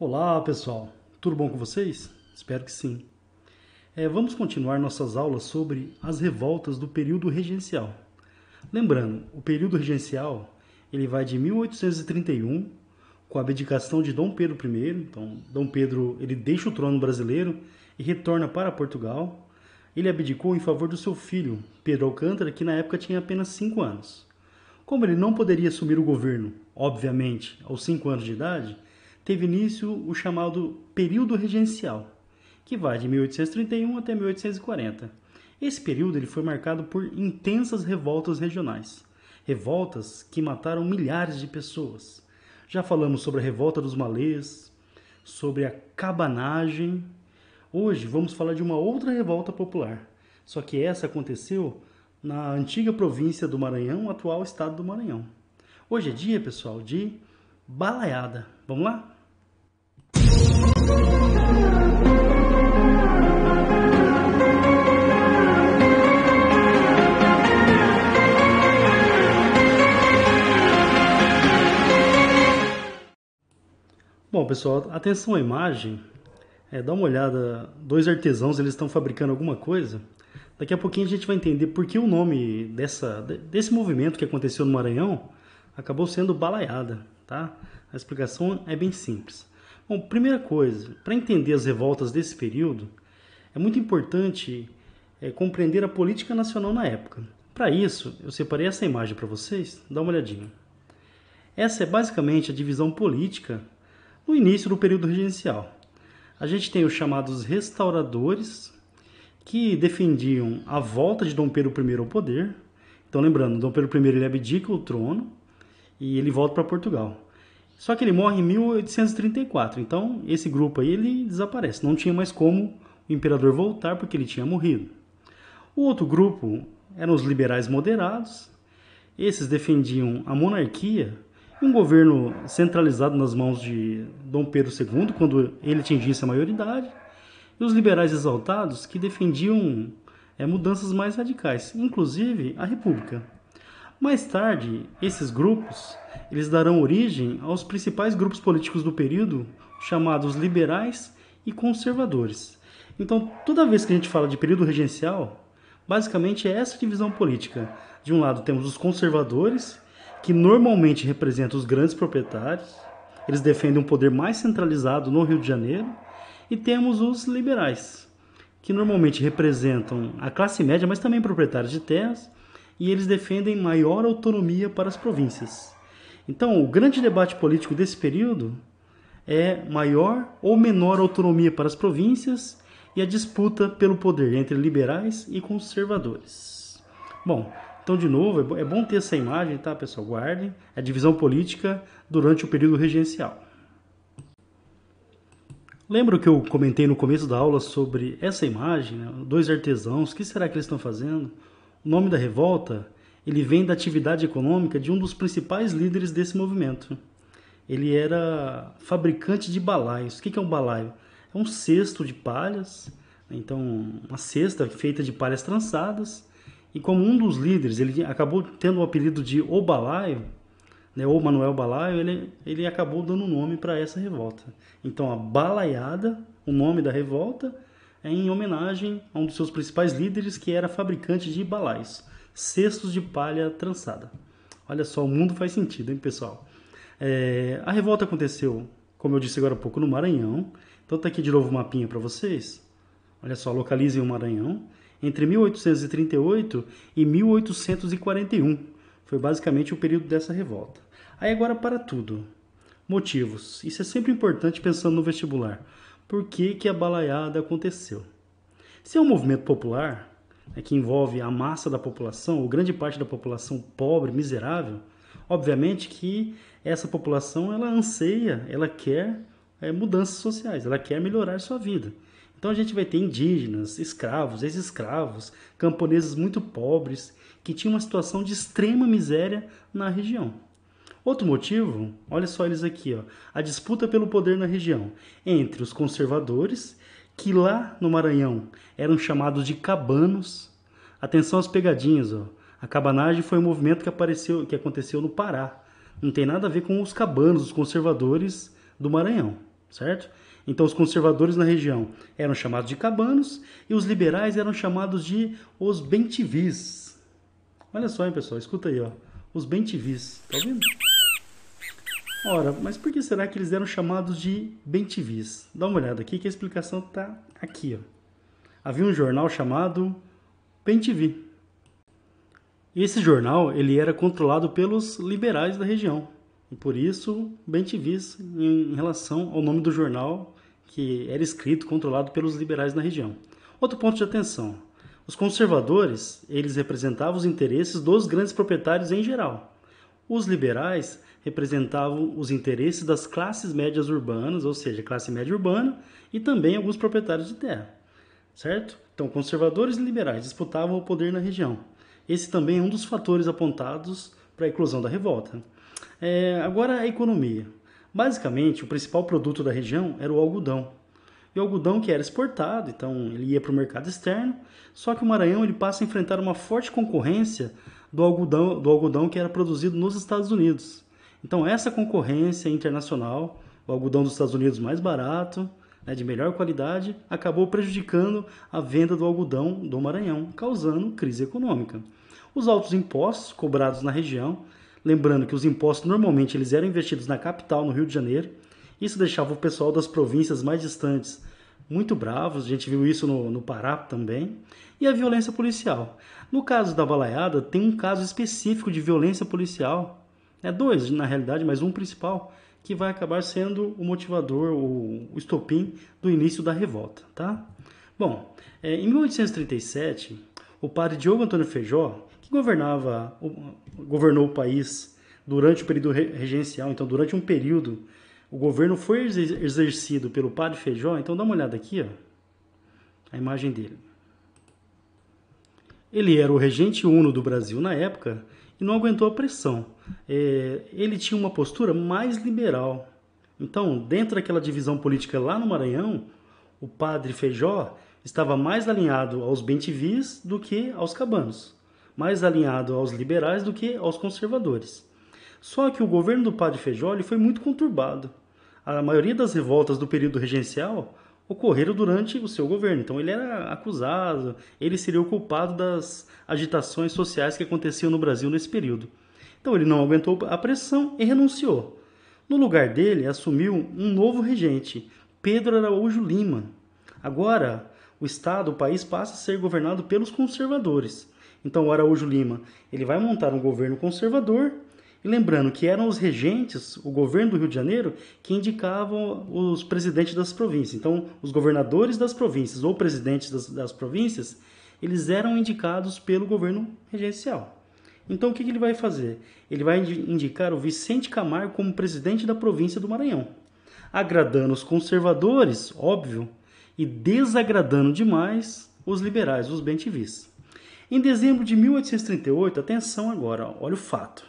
Olá pessoal, tudo bom com vocês? Espero que sim. É, vamos continuar nossas aulas sobre as revoltas do período regencial. Lembrando, o período regencial ele vai de 1831 com a abdicação de Dom Pedro I. Então, Dom Pedro ele deixa o trono brasileiro e retorna para Portugal. Ele abdicou em favor do seu filho, Pedro Alcântara, que na época tinha apenas 5 anos. Como ele não poderia assumir o governo, obviamente, aos 5 anos de idade, teve início o chamado período regencial, que vai de 1831 até 1840. Esse período ele foi marcado por intensas revoltas regionais, revoltas que mataram milhares de pessoas. Já falamos sobre a revolta dos malês, sobre a cabanagem. Hoje vamos falar de uma outra revolta popular, só que essa aconteceu na antiga província do Maranhão, atual estado do Maranhão. Hoje é dia, pessoal, de balaiada. Vamos lá? Bom, pessoal, atenção à imagem. É, dá uma olhada, dois artesãos, eles estão fabricando alguma coisa. Daqui a pouquinho a gente vai entender por que o nome dessa, desse movimento que aconteceu no Maranhão acabou sendo balaiada, tá? A explicação é bem simples. Bom, primeira coisa, para entender as revoltas desse período, é muito importante é, compreender a política nacional na época. Para isso, eu separei essa imagem para vocês, dá uma olhadinha. Essa é basicamente a divisão política no início do período regencial. A gente tem os chamados restauradores, que defendiam a volta de Dom Pedro I ao poder. Então, lembrando, Dom Pedro I ele abdica o trono e ele volta para Portugal. Só que ele morre em 1834, então esse grupo aí ele desaparece. Não tinha mais como o imperador voltar porque ele tinha morrido. O outro grupo eram os liberais moderados. Esses defendiam a monarquia e um governo centralizado nas mãos de Dom Pedro II quando ele atingisse a maioridade. E os liberais exaltados que defendiam é, mudanças mais radicais, inclusive a república. Mais tarde, esses grupos eles darão origem aos principais grupos políticos do período, chamados liberais e conservadores. Então, toda vez que a gente fala de período regencial, basicamente é essa divisão política. De um lado temos os conservadores, que normalmente representam os grandes proprietários, eles defendem um poder mais centralizado no Rio de Janeiro, e temos os liberais, que normalmente representam a classe média, mas também proprietários de terras e eles defendem maior autonomia para as províncias. Então, o grande debate político desse período é maior ou menor autonomia para as províncias e a disputa pelo poder entre liberais e conservadores. Bom, então de novo, é, é bom ter essa imagem, tá, pessoal? Guardem a divisão política durante o período regencial. Lembro que eu comentei no começo da aula sobre essa imagem, né? dois artesãos, o que será que eles estão fazendo? O nome da revolta ele vem da atividade econômica de um dos principais líderes desse movimento. Ele era fabricante de balaios. O que é um balaio? É um cesto de palhas, né? então uma cesta feita de palhas trançadas. E como um dos líderes, ele acabou tendo o apelido de O Balaio, né, ou Manuel Balaio, ele, ele acabou dando o nome para essa revolta. Então a balaiada, o nome da revolta, em homenagem a um dos seus principais líderes, que era fabricante de balais, cestos de palha trançada. Olha só, o mundo faz sentido, hein, pessoal? É, a revolta aconteceu, como eu disse agora há pouco, no Maranhão. Então tá aqui de novo o mapinha para vocês. Olha só, localizem o Maranhão. Entre 1838 e 1841. Foi basicamente o período dessa revolta. Aí agora para tudo. Motivos. Isso é sempre importante pensando no vestibular por que, que a balaiada aconteceu. Se é um movimento popular, né, que envolve a massa da população, ou grande parte da população pobre, miserável, obviamente que essa população ela anseia, ela quer é, mudanças sociais, ela quer melhorar sua vida. Então a gente vai ter indígenas, escravos, ex-escravos, camponeses muito pobres, que tinham uma situação de extrema miséria na região. Outro motivo, olha só eles aqui, ó, a disputa pelo poder na região entre os conservadores, que lá no Maranhão eram chamados de cabanos. Atenção às pegadinhas, ó. A cabanagem foi um movimento que apareceu, que aconteceu no Pará. Não tem nada a ver com os cabanos, os conservadores do Maranhão, certo? Então os conservadores na região eram chamados de cabanos e os liberais eram chamados de os bentivis. Olha só, hein, pessoal, escuta aí, ó. Os bentivis, tá ouvindo? Ora, mas por que será que eles eram chamados de bentivis? Dá uma olhada aqui que a explicação está aqui. Ó. Havia um jornal chamado Bentivi. Esse jornal ele era controlado pelos liberais da região. E por isso, Bentivis, em relação ao nome do jornal que era escrito, controlado pelos liberais na região. Outro ponto de atenção. Os conservadores, eles representavam os interesses dos grandes proprietários em geral. Os liberais representavam os interesses das classes médias urbanas, ou seja, classe média urbana, e também alguns proprietários de terra. Certo? Então, conservadores e liberais disputavam o poder na região. Esse também é um dos fatores apontados para a eclosão da revolta. É, agora, a economia. Basicamente, o principal produto da região era o algodão. E o algodão que era exportado, então ele ia para o mercado externo, só que o Maranhão ele passa a enfrentar uma forte concorrência do algodão, do algodão que era produzido nos Estados Unidos. Então, essa concorrência internacional, o algodão dos Estados Unidos mais barato, né, de melhor qualidade, acabou prejudicando a venda do algodão do Maranhão, causando crise econômica. Os altos impostos cobrados na região, lembrando que os impostos normalmente eles eram investidos na capital, no Rio de Janeiro, isso deixava o pessoal das províncias mais distantes muito bravos, a gente viu isso no, no Pará também, e a violência policial. No caso da balaiada, tem um caso específico de violência policial é dois, na realidade, mas um principal que vai acabar sendo o motivador, o, estopim do início da revolta, tá? Bom, é, em 1837, o padre Diogo Antônio Feijó, que governava, governou o país durante o período regencial, então durante um período, o governo foi exercido pelo padre Feijó, então dá uma olhada aqui, ó, a imagem dele. Ele era o regente uno do Brasil na época e não aguentou a pressão é, ele tinha uma postura mais liberal. Então, dentro daquela divisão política lá no Maranhão, o padre Feijó estava mais alinhado aos bentivis do que aos cabanos, mais alinhado aos liberais do que aos conservadores. Só que o governo do padre Feijó ele foi muito conturbado. A maioria das revoltas do período regencial ocorreram durante o seu governo. Então ele era acusado, ele seria o culpado das agitações sociais que aconteciam no Brasil nesse período. Então ele não aguentou a pressão e renunciou. No lugar dele, assumiu um novo regente, Pedro Araújo Lima. Agora, o estado, o país passa a ser governado pelos conservadores. Então, o Araújo Lima, ele vai montar um governo conservador. E lembrando que eram os regentes, o governo do Rio de Janeiro, que indicavam os presidentes das províncias. Então, os governadores das províncias ou presidentes das, das províncias, eles eram indicados pelo governo regencial. Então o que, que ele vai fazer? Ele vai indicar o Vicente Camargo como presidente da província do Maranhão, agradando os conservadores, óbvio, e desagradando demais os liberais, os bentivis. Em dezembro de 1838, atenção agora, olha o fato.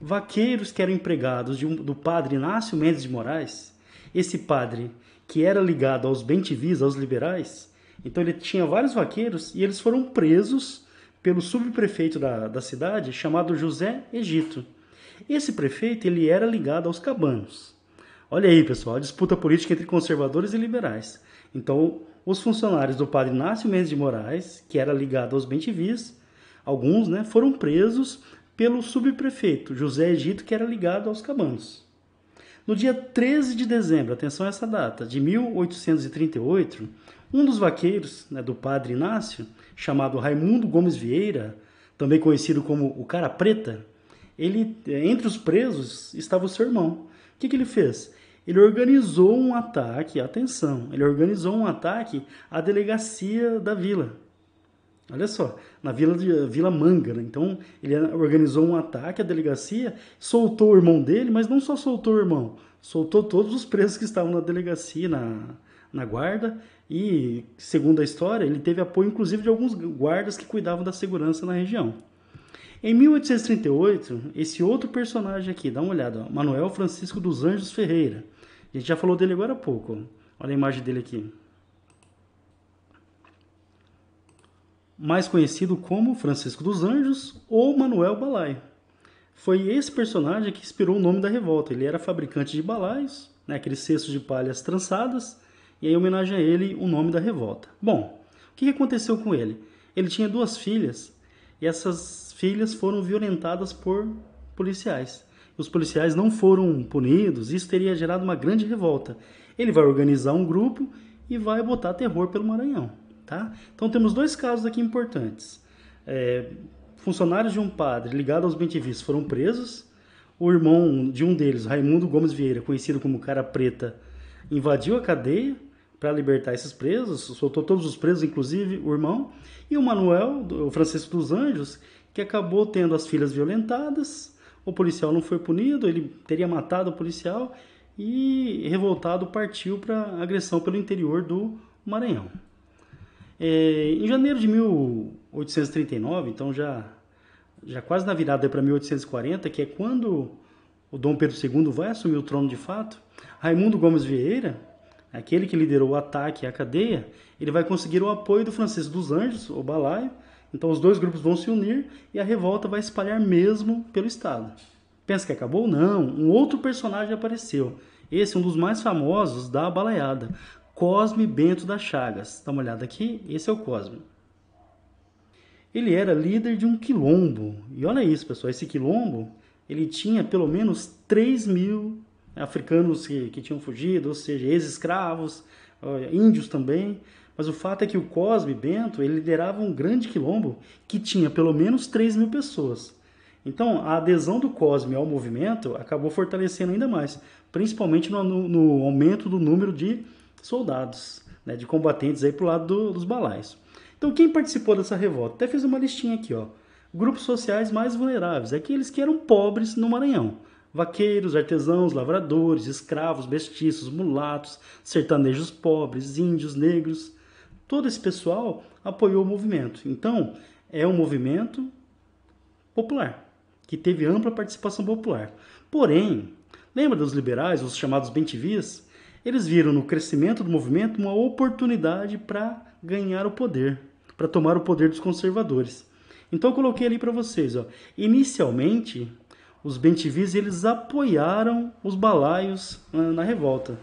Vaqueiros que eram empregados um, do padre Inácio Mendes de Moraes, esse padre que era ligado aos bentivis, aos liberais, então ele tinha vários vaqueiros e eles foram presos pelo subprefeito da, da cidade chamado José Egito. Esse prefeito ele era ligado aos cabanos. Olha aí, pessoal, a disputa política entre conservadores e liberais. Então, os funcionários do padre Inácio Mendes de Moraes, que era ligado aos bentivis, alguns né, foram presos pelo subprefeito José Egito, que era ligado aos cabanos. No dia 13 de dezembro, atenção a essa data, de 1838, um dos vaqueiros né, do padre Inácio, chamado Raimundo Gomes Vieira, também conhecido como o Cara Preta, ele, é, entre os presos estava o seu irmão. O que, que ele fez? Ele organizou um ataque, atenção, ele organizou um ataque à delegacia da vila Olha só, na Vila, de, Vila Manga, né? Então, ele organizou um ataque à delegacia, soltou o irmão dele, mas não só soltou o irmão, soltou todos os presos que estavam na delegacia, na, na guarda, e, segundo a história, ele teve apoio inclusive de alguns guardas que cuidavam da segurança na região. Em 1838, esse outro personagem aqui, dá uma olhada, Manuel Francisco dos Anjos Ferreira. A gente já falou dele agora há pouco. Olha a imagem dele aqui. mais conhecido como Francisco dos Anjos ou Manuel Balai. Foi esse personagem que inspirou o nome da revolta. Ele era fabricante de balais, né, aqueles cestos de palhas trançadas, e aí homenagem a ele o nome da revolta. Bom, o que aconteceu com ele? Ele tinha duas filhas e essas filhas foram violentadas por policiais. Os policiais não foram punidos, isso teria gerado uma grande revolta. Ele vai organizar um grupo e vai botar terror pelo Maranhão. Tá? Então temos dois casos aqui importantes. É, funcionários de um padre ligado aos bendivistas foram presos. O irmão de um deles, Raimundo Gomes Vieira, conhecido como Cara Preta, invadiu a cadeia para libertar esses presos, soltou todos os presos, inclusive o irmão, e o Manuel, o Francisco dos Anjos, que acabou tendo as filhas violentadas. O policial não foi punido, ele teria matado o policial e revoltado partiu para agressão pelo interior do Maranhão. É, em janeiro de 1839, então já, já quase na virada para 1840, que é quando o Dom Pedro II vai assumir o trono de fato, Raimundo Gomes Vieira, aquele que liderou o ataque à cadeia, ele vai conseguir o apoio do Francisco dos Anjos, o Balaio, então os dois grupos vão se unir e a revolta vai espalhar mesmo pelo Estado. Pensa que acabou? Não, um outro personagem apareceu. Esse é um dos mais famosos da balaiada, Cosme Bento das Chagas. Dá uma olhada aqui, esse é o Cosme. Ele era líder de um quilombo. E olha isso, pessoal, esse quilombo, ele tinha pelo menos 3 mil africanos que, que tinham fugido, ou seja, ex-escravos, índios também. Mas o fato é que o Cosme Bento ele liderava um grande quilombo que tinha pelo menos 3 mil pessoas. Então, a adesão do Cosme ao movimento acabou fortalecendo ainda mais, principalmente no, no, no aumento do número de soldados, né, de combatentes aí pro lado do, dos balais. Então quem participou dessa revolta? Até fiz uma listinha aqui, ó. Grupos sociais mais vulneráveis, é aqueles que eram pobres no Maranhão. Vaqueiros, artesãos, lavradores, escravos, mestiços, mulatos, sertanejos pobres, índios, negros. Todo esse pessoal apoiou o movimento. Então, é um movimento popular, que teve ampla participação popular. Porém, lembra dos liberais, os chamados bentivis? Eles viram no crescimento do movimento uma oportunidade para ganhar o poder, para tomar o poder dos conservadores. Então eu coloquei ali para vocês, ó. Inicialmente, os Bentivis eles apoiaram os balaios na revolta.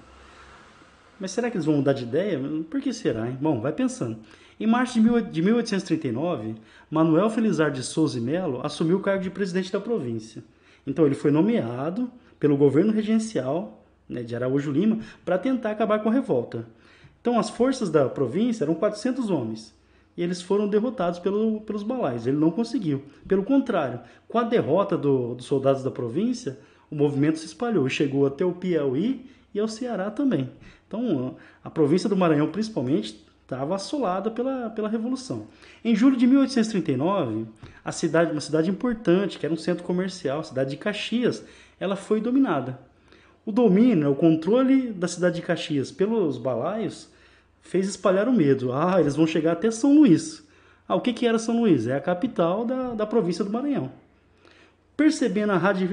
Mas será que eles vão mudar de ideia? Por que será, hein? Bom, vai pensando. Em março de 1839, Manuel Felizar de Souza e Melo assumiu o cargo de presidente da província. Então ele foi nomeado pelo governo regencial né, de Araújo Lima para tentar acabar com a revolta. Então as forças da província eram 400 homens e eles foram derrotados pelo, pelos balais. Ele não conseguiu. Pelo contrário, com a derrota do, dos soldados da província, o movimento se espalhou e chegou até o Piauí e ao Ceará também. Então, a província do Maranhão, principalmente, estava assolada pela, pela Revolução. Em julho de 1839, a cidade, uma cidade importante, que era um centro comercial, a cidade de Caxias, ela foi dominada o domínio, né, o controle da cidade de Caxias pelos balaios fez espalhar o medo. Ah, eles vão chegar até São Luís. Ah, o que, que era São Luís? É a capital da, da província do Maranhão. Percebendo a rádio,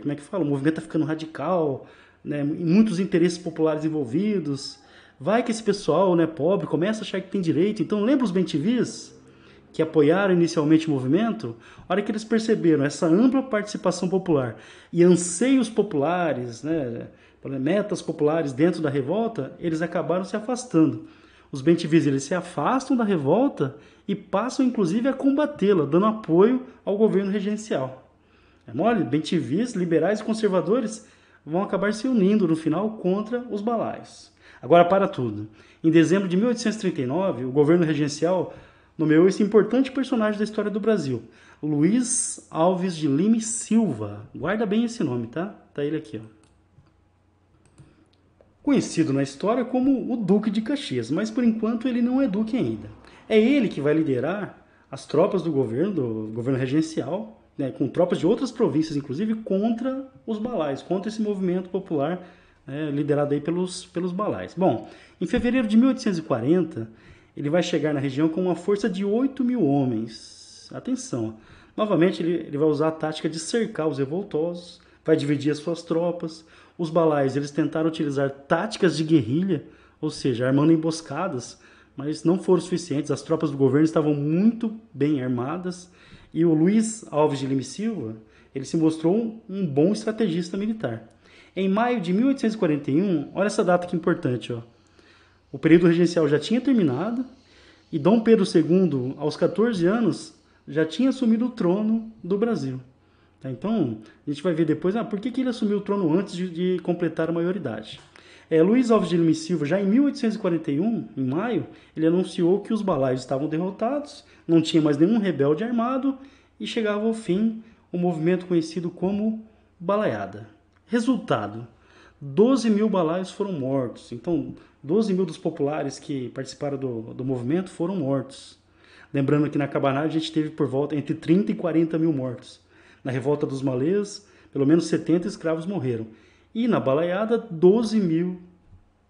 como é que fala? O movimento está ficando radical, né? muitos interesses populares envolvidos. Vai que esse pessoal né, pobre começa a achar que tem direito. Então, lembra os bentivis? que apoiaram inicialmente o movimento, na hora que eles perceberam essa ampla participação popular e anseios populares, né, metas populares dentro da revolta, eles acabaram se afastando. Os bentivis eles se afastam da revolta e passam inclusive a combatê-la, dando apoio ao governo regencial. É mole? Bentivis, liberais e conservadores vão acabar se unindo no final contra os balais. Agora para tudo. Em dezembro de 1839, o governo regencial nomeou esse importante personagem da história do Brasil, Luiz Alves de Lima Silva. Guarda bem esse nome, tá? Tá ele aqui, ó. Conhecido na história como o Duque de Caxias, mas por enquanto ele não é duque ainda. É ele que vai liderar as tropas do governo, do governo regencial, né, com tropas de outras províncias, inclusive, contra os balais, contra esse movimento popular né, liderado aí pelos, pelos balais. Bom, em fevereiro de 1840, ele vai chegar na região com uma força de 8 mil homens. Atenção! Novamente, ele, ele vai usar a tática de cercar os revoltosos, vai dividir as suas tropas. Os balais eles tentaram utilizar táticas de guerrilha, ou seja, armando emboscadas, mas não foram suficientes. As tropas do governo estavam muito bem armadas e o Luiz Alves de Lima Silva ele se mostrou um bom estrategista militar. Em maio de 1841, olha essa data que importante, ó o período regencial já tinha terminado e Dom Pedro II, aos 14 anos, já tinha assumido o trono do Brasil. Tá? Então, a gente vai ver depois ah, por que, que ele assumiu o trono antes de, de completar a maioridade. É, Luiz Alves de Lima e Silva, já em 1841, em maio, ele anunciou que os balaios estavam derrotados, não tinha mais nenhum rebelde armado e chegava ao fim o um movimento conhecido como Balaiada. Resultado: 12 mil balaios foram mortos. Então, 12 mil dos populares que participaram do, do movimento foram mortos. Lembrando que na Cabanagem a gente teve por volta entre 30 e 40 mil mortos. Na Revolta dos Malês, pelo menos 70 escravos morreram. E na Balaiada, 12 mil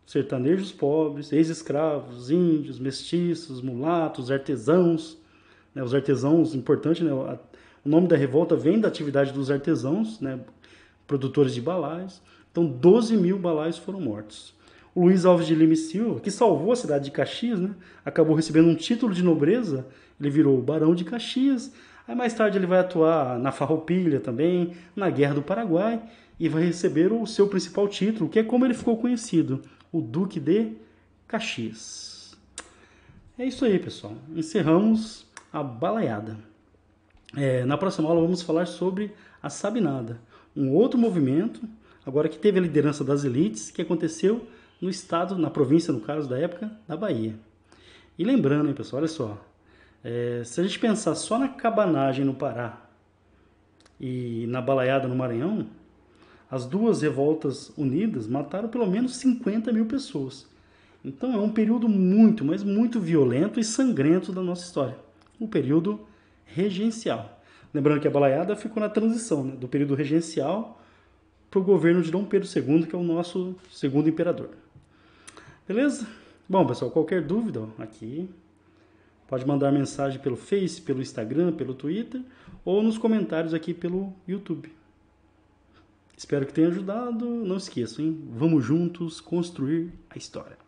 sertanejos pobres, ex-escravos, índios, mestiços, mulatos, artesãos. Né, os artesãos, importante, né, o nome da revolta vem da atividade dos artesãos, né, produtores de balais. Então, 12 mil balais foram mortos. Luiz Alves de Lima e Silva, que salvou a cidade de Caxias, né? acabou recebendo um título de nobreza, ele virou Barão de Caxias. Aí mais tarde ele vai atuar na Farroupilha também, na Guerra do Paraguai, e vai receber o seu principal título, que é como ele ficou conhecido, o Duque de Caxias. É isso aí, pessoal. Encerramos a balaiada. É, na próxima aula vamos falar sobre a Sabinada, um outro movimento, agora que teve a liderança das elites, que aconteceu no estado, na província, no caso da época, da Bahia. E lembrando, hein, pessoal, olha só, é, se a gente pensar só na cabanagem no Pará e na balaiada no Maranhão, as duas revoltas unidas mataram pelo menos 50 mil pessoas. Então é um período muito, mas muito violento e sangrento da nossa história. O um período regencial. Lembrando que a balaiada ficou na transição né, do período regencial para o governo de Dom Pedro II, que é o nosso segundo imperador. Beleza? Bom, pessoal, qualquer dúvida aqui, pode mandar mensagem pelo Face, pelo Instagram, pelo Twitter ou nos comentários aqui pelo YouTube. Espero que tenha ajudado. Não esqueçam, hein? Vamos juntos construir a história.